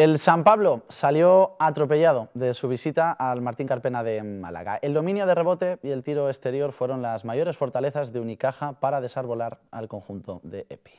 El San Pablo salió atropellado de su visita al Martín Carpena de Málaga. El dominio de rebote y el tiro exterior fueron las mayores fortalezas de Unicaja para desarbolar al conjunto de EPI.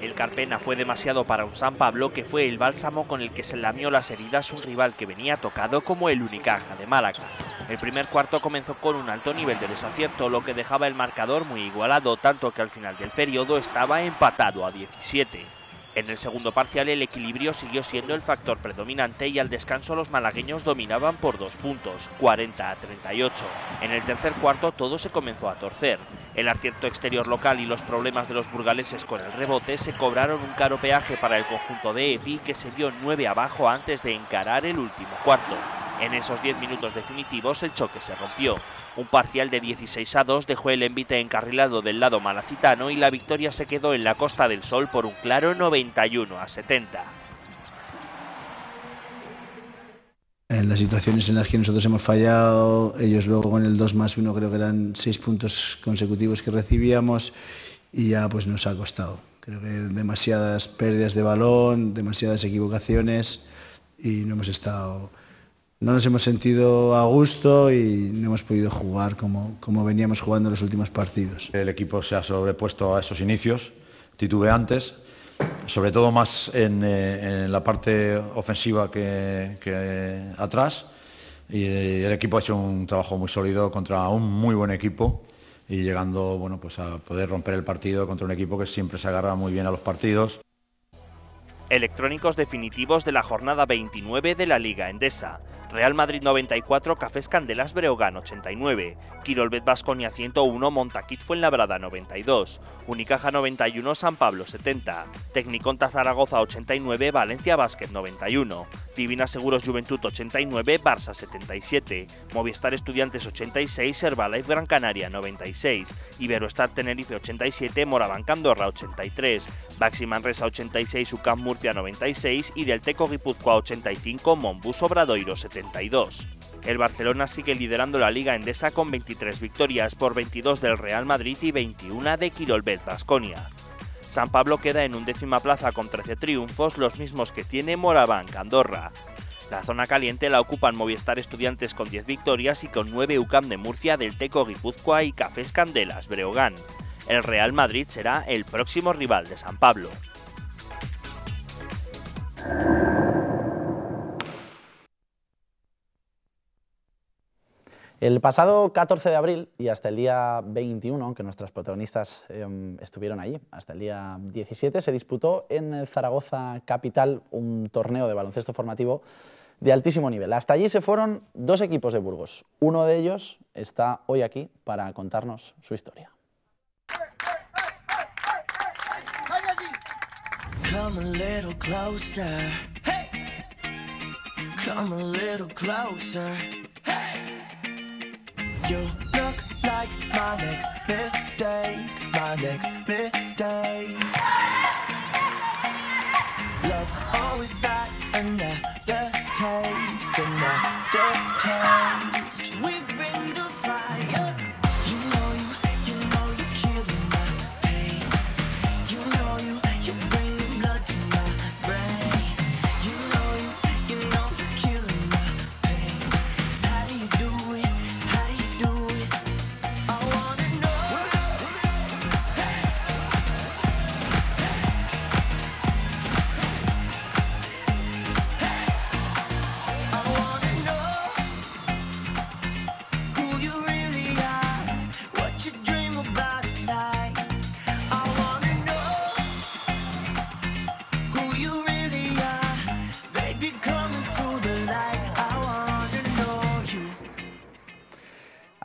El Carpena fue demasiado para un San Pablo que fue el bálsamo con el que se lamió las heridas un rival que venía tocado como el Unicaja de Málaga. El primer cuarto comenzó con un alto nivel de desacierto, lo que dejaba el marcador muy igualado, tanto que al final del periodo estaba empatado a 17. En el segundo parcial el equilibrio siguió siendo el factor predominante y al descanso los malagueños dominaban por dos puntos, 40 a 38. En el tercer cuarto todo se comenzó a torcer. El acierto exterior local y los problemas de los burgaleses con el rebote se cobraron un caro peaje para el conjunto de EPI que se vio nueve abajo antes de encarar el último cuarto. En esos 10 minutos definitivos el choque se rompió. Un parcial de 16 a 2 dejó el envite encarrilado del lado malacitano y la victoria se quedó en la Costa del Sol por un claro 91 a 70. En las situaciones en las que nosotros hemos fallado, ellos luego con el 2 más 1 creo que eran 6 puntos consecutivos que recibíamos y ya pues nos ha costado. Creo que demasiadas pérdidas de balón, demasiadas equivocaciones y no hemos estado no nos hemos sentido a gusto y no hemos podido jugar como, como veníamos jugando en los últimos partidos. El equipo se ha sobrepuesto a esos inicios titubeantes, sobre todo más eh, en, la parte ofensiva que, atrás. Y eh, el equipo ha hecho un trabajo muy sólido contra un muy buen equipo y llegando bueno, pues a poder romper el partido contra un equipo que siempre se agarra muy bien a los partidos. Electrónicos definitivos de la jornada 29 de la Liga Endesa. Real Madrid 94, Cafés Candelas Breogán 89, Quirolbet Vasconia 101, Montaquit Fuenlabrada 92, Unicaja 91, San Pablo 70, Tecniconta Zaragoza 89, Valencia Básquet 91, Divina Seguros Juventud 89, Barça 77, Movistar Estudiantes 86, Herbalife Gran Canaria 96, Iberoestar Tenerife 87, moraban Candorra 83, Baxi Manresa 86, UCAM Murcia 96 y Delteco Guipúzcoa 85, Monbus Obradoiro 70. El Barcelona sigue liderando la Liga Endesa con 23 victorias por 22 del Real Madrid y 21 de Quirolbet Basconia. San Pablo queda en undécima plaza con 13 triunfos, los mismos que tiene Morabanc candorra La zona caliente la ocupan Movistar Estudiantes con 10 victorias y con 9 UCAM de Murcia, del Teco Guipúzcoa y Cafés Candelas Breogán. El Real Madrid será el próximo rival de San Pablo. El pasado 14 de abril y hasta el día 21, aunque nuestras protagonistas em, estuvieron allí, hasta el día 17 se disputó en eh, Zaragoza Capital un torneo de baloncesto formativo de altísimo nivel. Hasta allí se fueron dos equipos de Burgos. Uno de ellos está hoy aquí para contarnos su historia. You look like my next mistake, my next mistake. Love's always that and taste, and taste.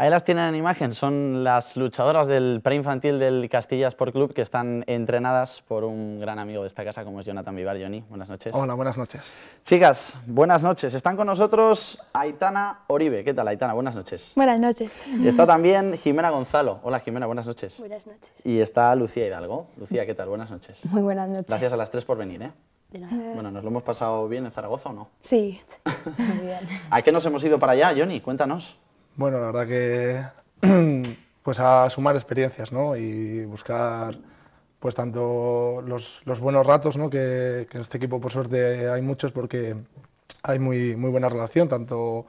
las tienen en imagen, son las luchadoras del preinfantil del Castilla Sport Club que están entrenadas por un gran amigo de esta casa como es Jonathan Vivar. Johnny, buenas noches. Hola, buenas noches. Chicas, buenas noches. Están con nosotros Aitana Oribe. ¿Qué tal, Aitana? Buenas noches. Buenas noches. Y está también Jimena Gonzalo. Hola, Jimena, buenas noches. Buenas noches. Y está Lucía Hidalgo. Lucía, ¿qué tal? Buenas noches. Muy buenas noches. Gracias a las tres por venir, ¿eh? eh. Bueno, ¿nos lo hemos pasado bien en Zaragoza o no? sí. muy bien. ¿A qué nos hemos ido para allá, Johnny? Cuéntanos. Bueno, la verdad que pues a sumar experiencias ¿no? y buscar pues tanto los, buenos ratos, ¿no? que, en este equipo por suerte hay muchos porque hay muy, muy buena relación, tanto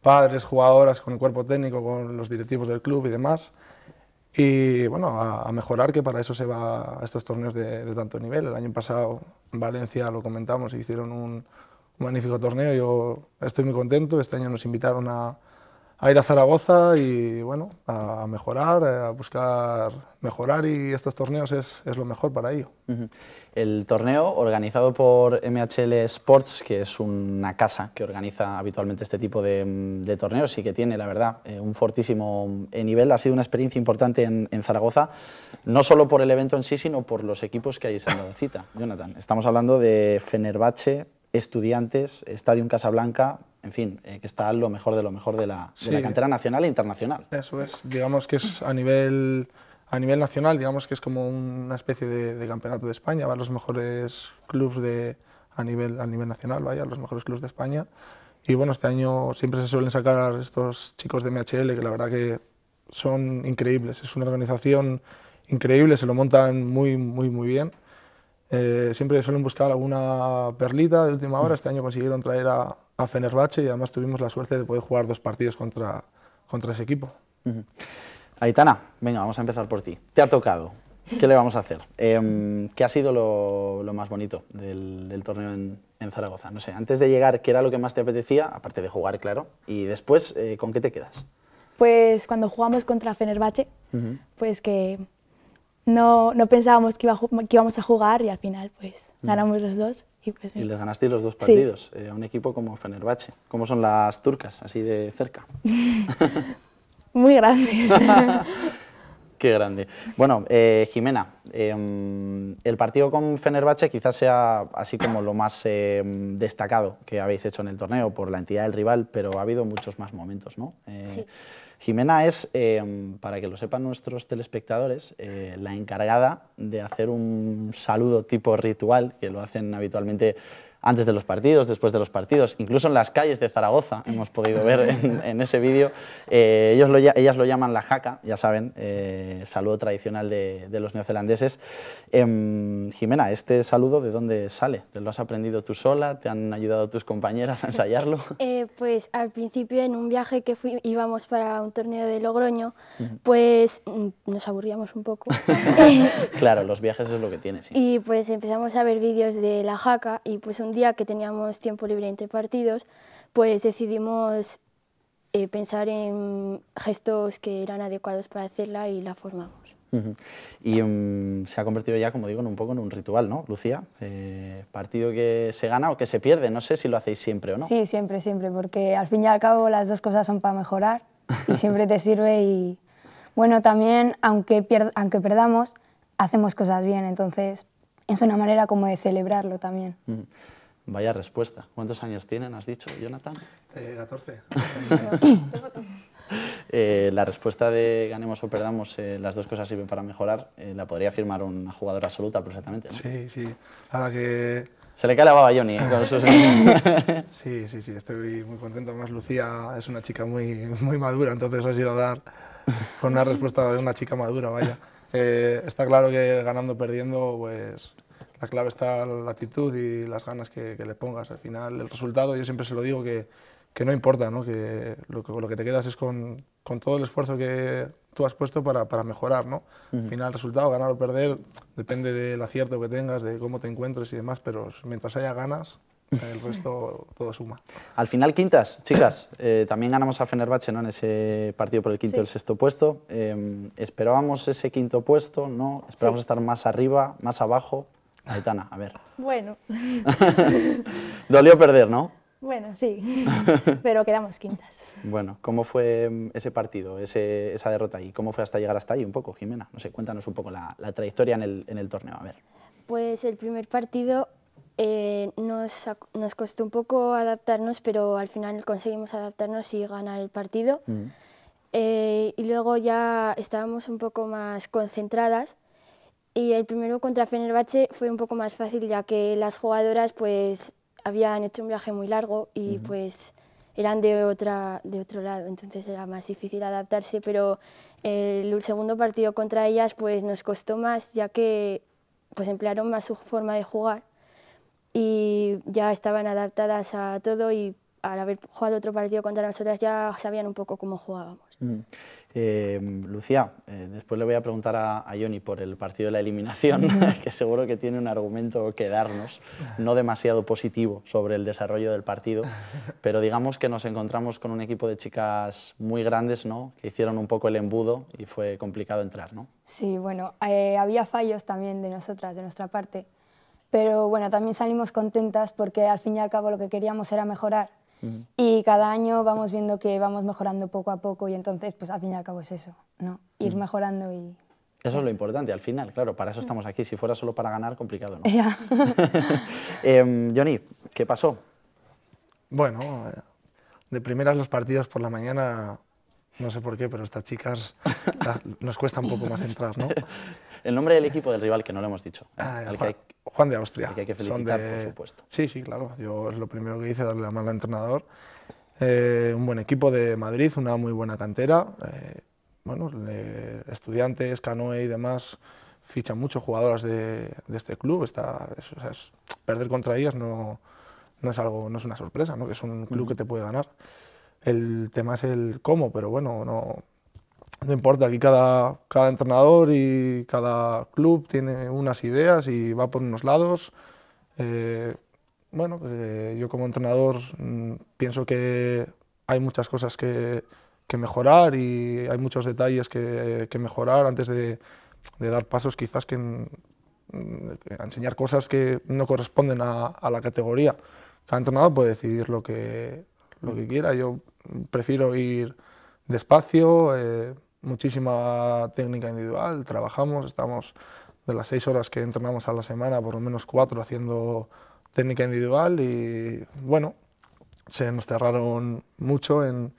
padres, jugadoras, con el cuerpo técnico, con los directivos del club y demás. Y bueno, a, mejorar, que para eso se va a estos torneos de, tanto nivel. El año pasado en Valencia lo comentamos, hicieron un, un magnífico torneo, yo estoy muy contento, este año nos invitaron a, a ir a Zaragoza y bueno, a mejorar, a buscar mejorar y estos torneos es, lo mejor para ello. El torneo organizado por MHL Sports, que es una casa que organiza habitualmente este tipo de, torneos y que tiene, la verdad, eh, un fortísimo eh, nivel, ha sido una experiencia importante en, Zaragoza, no solo por el evento en sí, sino por los equipos que hay se han dado cita. Jonathan, estamos hablando de Fenerbahce, Estudiantes, Estadio Casablanca, en fin, eh, que está lo mejor de lo mejor de la, cantera nacional e internacional. Eso es, digamos que es a nivel, a nivel nacional, digamos que es como una especie de, campeonato de España, van los mejores clubes de, a, nivel, a nivel nacional, vaya, los mejores clubes de España. Y bueno, este año siempre se suelen sacar estos chicos de MHL, que la verdad que son increíbles, es una organización increíble, se lo montan muy, muy, muy bien eh, siempre suelen buscar alguna perlita de última hora. Este año consiguieron traer a, a y además tuvimos la suerte de poder jugar dos partidos contra, contra ese equipo. Aitana, venga, vamos a empezar por ti. Te ha tocado. ¿Qué le vamos a hacer? Em, ¿Qué ha sido lo, más bonito del, torneo en, en, Zaragoza? No sé, antes de llegar, ¿qué era lo que más te apetecía? Aparte de jugar, claro. Y después, eh, ¿con qué te quedas? Pues cuando jugamos contra Fenerbahce, pues que no, pensábamos que, íbamos a jugar y al final pues mm. ganamos los dos. Y, pues, y les ganasteis los dos partidos eh, a un equipo como Fenerbahce. ¿Cómo son las turcas, así de cerca? Muy grandes. Qué grande. Bueno, eh, Jimena, em, el partido con Fenerbahce quizás sea así como lo más em, destacado que habéis hecho en el torneo por la entidad del rival, pero ha habido muchos más momentos, ¿no? Eh, sí. Jimena es, em, para que lo sepan nuestros telespectadores, eh, la encargada de hacer un saludo tipo ritual, que lo hacen habitualmente antes de los partidos, después de los partidos, incluso en las calles de Zaragoza, hemos podido ver en, ese vídeo, eh, ellos lo, ellas lo llaman la jaca, ya saben, eh, saludo tradicional de, los neozelandeses. Em, Jimena, ¿este saludo de dónde sale? ¿Te lo has aprendido tú sola? ¿Te han ayudado tus compañeras a ensayarlo? Eh, pues al principio en un viaje que fui, íbamos para un torneo de Logroño, pues mm, nos aburríamos un poco. claro, los viajes es lo que tienes. Y pues empezamos a ver vídeos de la jaca y pues un día que teníamos tiempo libre entre partidos, pues decidimos eh, pensar en gestos que eran adecuados para hacerla y la formamos. Y em, se ha convertido ya, como digo, en un poco en un ritual, ¿no, Lucía? Eh, partido que se gana o que se pierde, no sé si lo hacéis siempre o no. Sí, siempre, siempre, porque al fin y al cabo las dos cosas son para mejorar y siempre te sirve y, bueno, también, aunque, perdamos, hacemos cosas bien, entonces es una manera como de celebrarlo también. Vaya respuesta. ¿Cuántos años tienen, has dicho, Jonathan? 14. Eh, eh, la respuesta de ganemos o perdamos, eh, las dos cosas sirven para mejorar, la podría firmar una jugadora absoluta perfectamente. Sí, sí. que... Se le cae la baba a Johnny. sí, sí, sí, estoy muy contento. Más Lucía es una chica muy, muy madura, entonces has ido a dar con una respuesta de una chica madura, vaya. está claro que ganando o perdiendo, pues la clave está la actitud y las ganas que, le pongas. Al final, el resultado, yo siempre se lo digo que, que no importa, ¿no? que lo, que te quedas es con, con, todo el esfuerzo que tú has puesto para, para mejorar. ¿no? Al final, el resultado, ganar o perder, depende del acierto que tengas, de cómo te encuentres y demás, pero mientras haya ganas, el resto todo suma. Al final, quintas, chicas, eh, también ganamos a Fenerbahce ¿no? en ese partido por el quinto y el sexto puesto. Em, ¿Esperábamos ese quinto puesto? ¿no? ¿Esperábamos estar más arriba, más abajo? Aitana, a ver. Bueno. Dolió perder, ¿no? Bueno, sí, pero quedamos quintas. Bueno, ¿cómo fue mm, ese partido, esa derrota y cómo fue hasta llegar hasta ahí un poco, Jimena? No sé, cuéntanos un poco la, trayectoria en el, torneo, a ver. Pues el primer partido eh, nos, costó un poco adaptarnos, pero al final conseguimos adaptarnos y ganar el partido. Mm. Eh, y luego ya estábamos un poco más concentradas y el primero contra Fenerbahce fue un poco más fácil ya que las jugadoras pues habían hecho un viaje muy largo y pues eran de, otra, de otro lado, entonces era más difícil adaptarse, pero el segundo partido contra ellas pues nos costó más ya que pues emplearon más su forma de jugar y ya estaban adaptadas a todo y al haber jugado otro partido contra nosotras ya sabían un poco cómo jugábamos. Mm. Em, Lucía, eh, después le voy a preguntar a, Johnny por el partido de la eliminación, que seguro que tiene un argumento que darnos, no demasiado positivo sobre el desarrollo del partido, pero digamos que nos encontramos con un equipo de chicas muy grandes, ¿no? Que hicieron un poco el embudo y fue complicado entrar, ¿no? Sí, bueno, eh, había fallos también de nosotras, de nuestra parte, pero bueno, también salimos contentas porque al fin y al cabo lo que queríamos era mejorar y cada año vamos viendo que vamos mejorando poco a poco y entonces, pues al fin y al cabo es eso, ¿no? Ir mejorando y... Eso es lo pues importante, al final, claro, para eso estamos aquí. Si fuera solo para ganar, complicado, ¿no? Em, Johnny, ¿qué pasó? Bueno, eh, de primeras los partidos por la mañana, no sé por qué, pero estas chicas nos cuesta un poco más entrar, ¿no? El nombre del equipo del rival, que no lo hemos dicho. Ah, Juan, de Austria. que hay que felicitar, por supuesto. Sí, sí, claro. Yo es lo primero que hice, darle la mano al entrenador. Eh, un buen equipo de Madrid, una muy buena cantera. Eh, bueno, estudiantes, Canoe y demás fichan mucho jugadoras de, de este club. Está, es, perder contra ellas no, no, es algo, no es una sorpresa, ¿no? que es un club que te puede ganar. El tema es el cómo, pero bueno, no, no importa, aquí cada, cada entrenador y cada club tiene unas ideas y va por unos lados. Eh, bueno, eh, yo como entrenador mm, pienso que hay muchas cosas que, mejorar y hay muchos detalles que, mejorar antes de, dar pasos quizás que, mm, enseñar cosas que no corresponden a, la categoría. Cada entrenador puede decidir lo que, lo que quiera. Yo prefiero ir despacio, eh, muchísima técnica individual, trabajamos, estamos de las seis horas que entrenamos a la semana, por lo menos cuatro haciendo técnica individual y bueno, se nos cerraron mucho en,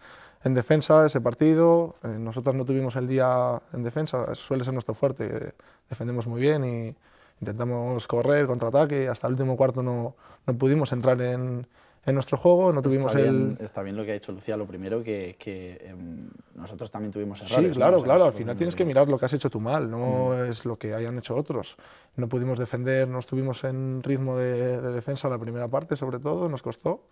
en defensa ese partido, eh, nosotros no tuvimos el día en defensa, suele ser nuestro fuerte, eh, defendemos muy bien y intentamos correr, contraataque, hasta el último cuarto no, no pudimos entrar en, en nuestro juego, no tuvimos está bien, Está bien lo que ha hecho Lucía, lo primero que, em, nosotros también tuvimos errores. Sí, claro, claro, al final tienes que mirar lo que has hecho tú mal, no mm. es lo que hayan hecho otros. No pudimos defender, no estuvimos en ritmo de, defensa la primera parte, sobre todo, nos costó.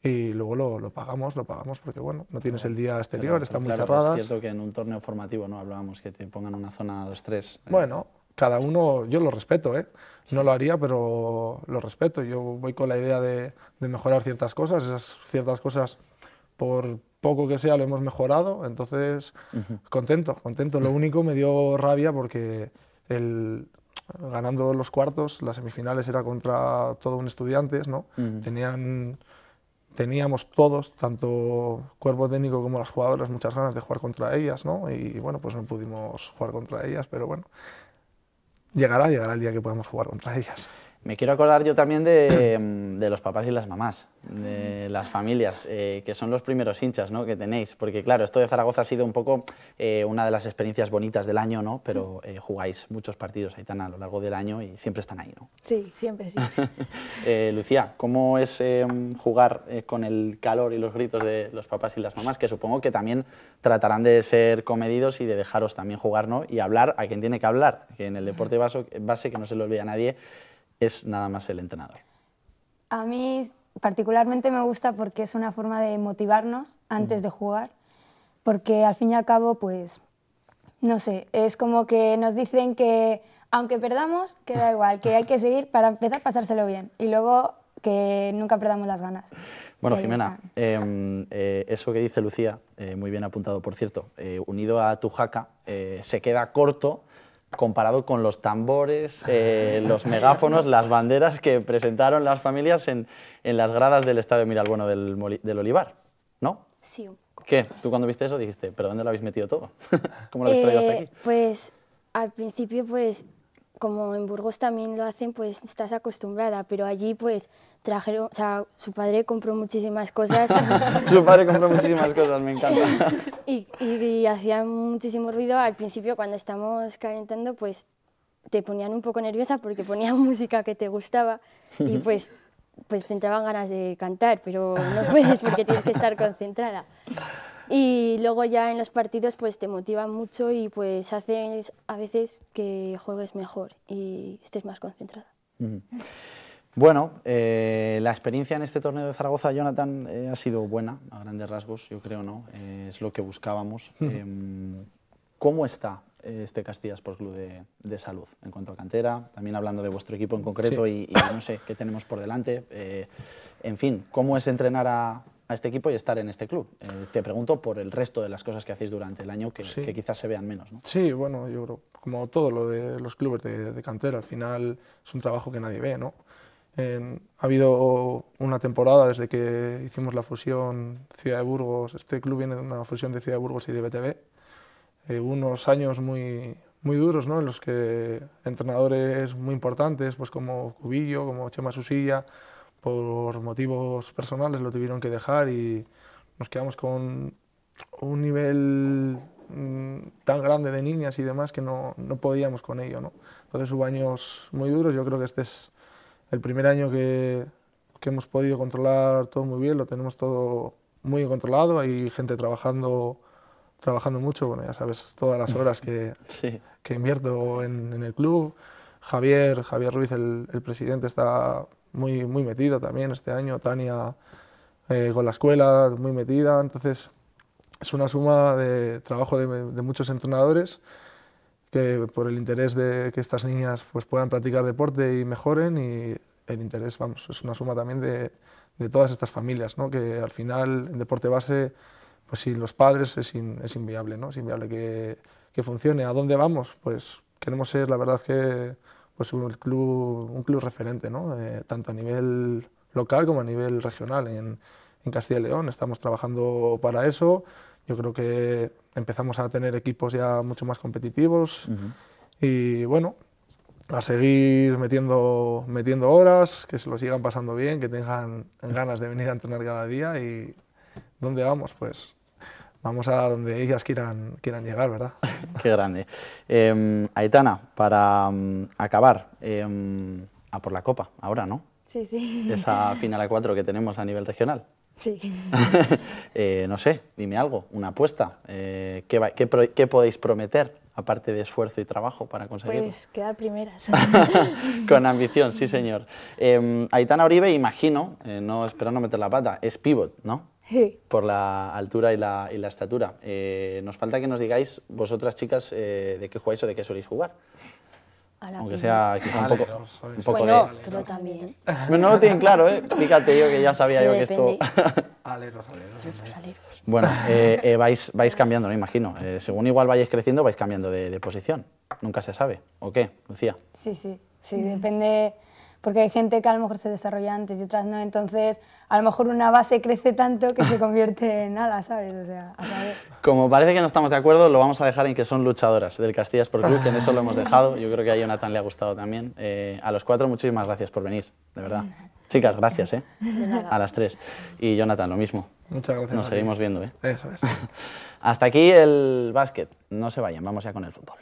Y luego lo, pagamos, lo pagamos porque, bueno, no tienes el día exterior, está muy cerrada Es cierto que en un torneo formativo, ¿no? Hablábamos que te pongan una zona 2-3. Eh, bueno, cada uno, yo lo respeto, ¿eh? no lo haría, pero lo respeto. Yo voy con la idea de, mejorar ciertas cosas, esas ciertas cosas por poco que sea lo hemos mejorado, entonces contento, contento. Lo único me dio rabia porque el, ganando los cuartos, las semifinales era contra todo un estudiantes, ¿no? Tenían teníamos todos, tanto cuerpo técnico como las jugadoras, muchas ganas de jugar contra ellas, ¿no? Y bueno, pues no pudimos jugar contra ellas, pero bueno, llegará, llegará el día que podamos jugar contra ellas. Me quiero acordar yo también mm, de, los papás y las mamás, de las familias, eh, que son los primeros hinchas ¿no? que tenéis, porque claro, esto de Zaragoza ha sido un poco eh, una de las experiencias bonitas del año, ¿no? pero eh, jugáis muchos partidos, ahí tan a lo largo del año y siempre están ahí, ¿no? Sí, siempre, sí. Lucía, ¿cómo es em, jugar con el calor y los gritos de los papás y las mamás, que supongo que también tratarán de ser comedidos y de dejaros también jugar ¿no? y hablar a quien tiene que hablar, que en el deporte base, base que no se lo olvida a nadie, es nada más el entrenador. A mí particularmente me gusta porque es una forma de motivarnos antes de jugar, porque al fin y al cabo, pues, no sé, es como que nos dicen que aunque perdamos, queda igual, que hay que seguir para empezar pasárselo bien y luego que nunca perdamos las ganas. Bueno, Jimena, em, eh, eso que dice Lucía, eh, muy bien apuntado por cierto, eh, unido a tu jaca, se queda corto comparado con los tambores, eh, los megáfonos, las banderas que presentaron las familias en, las gradas del Estadio Miralbueno del, del Olivar, ¿no? Sí. ¿Qué? ¿Tú cuando viste eso dijiste, pero dónde lo habéis metido todo? ¿Cómo lo habéis traído hasta eh, aquí? Pues al principio pues como en Burgos también lo hacen, pues estás acostumbrada, pero allí pues trajeron, o sea, su padre compró muchísimas cosas. su padre compró muchísimas cosas, me encanta. y, y, hacían muchísimo ruido al principio cuando estamos calentando, pues te ponían un poco nerviosa porque ponían música que te gustaba y pues pues te entraban ganas de cantar, pero no puedes porque tienes que estar concentrada. Y luego ya en los partidos pues te motivan mucho y pues haces a veces que juegues mejor y estés más concentrada. Bueno, eh, la experiencia en este torneo de Zaragoza, Jonathan, eh, ha sido buena, a grandes rasgos, yo creo, ¿no? Eh, es lo que buscábamos. ¿Cómo está este Castillas por Club de, de, Salud en cuanto a cantera? También hablando de vuestro equipo en concreto y, y, no sé, qué tenemos por delante. en fin, ¿cómo es entrenar a, a este equipo y estar en este club. Eh, te pregunto por el resto de las cosas que hacéis durante el año que, que quizás se vean menos. ¿no? Sí, bueno, yo creo, como todo lo de los clubes de, cantera, al final es un trabajo que nadie ve, ¿no? Eh, ha habido una temporada desde que hicimos la fusión Ciudad de Burgos, este club viene de una fusión de Ciudad de Burgos y de BTV, eh, unos años muy, muy duros, ¿no? en los que entrenadores muy importantes, pues como Cubillo, como Chema Susilla, por motivos personales lo tuvieron que dejar y nos quedamos con un nivel mm, tan grande de niñas y demás que no, no podíamos con ello. ¿no? Entonces hubo años muy duros, yo creo que este es el primer año que, que hemos podido controlar todo muy bien, lo tenemos todo muy controlado, hay gente trabajando trabajando mucho, bueno, ya sabes todas las horas que, que invierto en, el club. Javier, Javier Ruiz, el, el presidente, está muy, muy metida también este año, Tania eh, con la escuela muy metida, entonces es una suma de trabajo de, muchos entrenadores que por el interés de que estas niñas pues, puedan practicar deporte y mejoren y el interés, vamos, es una suma también de, de todas estas familias, ¿no? que al final en deporte base, pues sin los padres es, inviable, ¿no? es inviable que, que funcione. ¿A dónde vamos? Pues queremos ser, la verdad que pues un club, un club referente, ¿no? Eh, tanto a nivel local como a nivel regional en, en, Castilla y León. Estamos trabajando para eso. Yo creo que empezamos a tener equipos ya mucho más competitivos y bueno, a seguir metiendo, metiendo horas, que se lo sigan pasando bien, que tengan ganas de venir a entrenar cada día y ¿dónde vamos? Pues Vamos a donde ellas quieran, quieran llegar, ¿verdad? Qué grande. Em, Aitana, para mm, acabar, em, a por la copa, ahora, ¿no? Sí, sí. Esa final a cuatro que tenemos a nivel regional. Sí. Eh, no sé, dime algo, una apuesta. Eh, ¿qué, podéis prometer, aparte de esfuerzo y trabajo, para conseguirlo? Pues quedar primeras. Con ambición, sí, señor. Em, Aitana Oribe, imagino, eh, no espero no meter la pata, es pivot, ¿no? por la altura y la, estatura. Eh, nos falta que nos digáis, vosotras chicas, eh, de qué jugáis o de qué soléis jugar. Aunque sea un poco, un bueno, pues pero también. No, lo tienen claro, ¿eh? Fíjate yo que ya sabía yo que esto... Bueno, vais, vais cambiando, me imagino. Eh, según igual vayáis creciendo, vais cambiando de, de, posición. Nunca se sabe. ¿O qué, Lucía? Sí, sí. Sí, depende porque hay gente que a lo mejor se desarrolla antes y otras no, entonces a lo mejor una base crece tanto que se convierte en ala, ¿sabes? O sea, Como parece que no estamos de acuerdo, lo vamos a dejar en que son luchadoras del Castilla Sport Club, que en eso lo hemos dejado. Yo creo que a Jonathan le ha gustado también. Eh, a los cuatro, muchísimas gracias por venir, de verdad. Chicas, gracias, ¿eh? A las tres. Y Jonathan, lo mismo. Muchas gracias. Nos seguimos viendo, ¿eh? Eso es. Hasta aquí el básquet. No se vayan, vamos ya con el fútbol.